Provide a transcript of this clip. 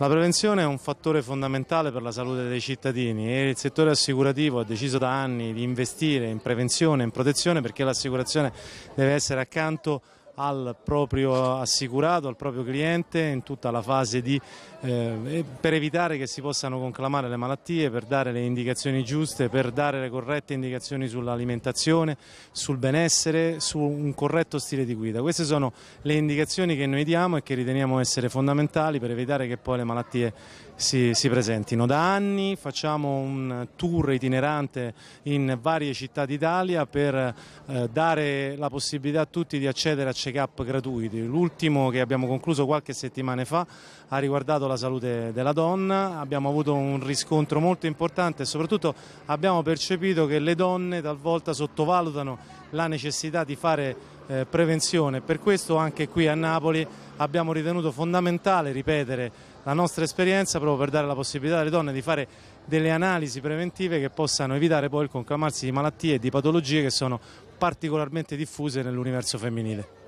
La prevenzione è un fattore fondamentale per la salute dei cittadini e il settore assicurativo ha deciso da anni di investire in prevenzione e in protezione perché l'assicurazione deve essere accanto al proprio assicurato, al proprio cliente in tutta la fase di, eh, per evitare che si possano conclamare le malattie, per dare le indicazioni giuste, per dare le corrette indicazioni sull'alimentazione, sul benessere, su un corretto stile di guida. Queste sono le indicazioni che noi diamo e che riteniamo essere fondamentali per evitare che poi le malattie si, si presentino. Da anni facciamo un tour itinerante in varie città d'Italia per eh, dare la possibilità a tutti di accedere a check-up gratuiti. L'ultimo che abbiamo concluso qualche settimana fa ha riguardato la salute della donna, abbiamo avuto un riscontro molto importante e soprattutto abbiamo percepito che le donne talvolta sottovalutano la necessità di fare eh, prevenzione. Per questo anche qui a Napoli abbiamo ritenuto fondamentale ripetere la nostra esperienza proprio per dare la possibilità alle donne di fare delle analisi preventive che possano evitare poi il conclamarsi di malattie e di patologie che sono particolarmente diffuse nell'universo femminile.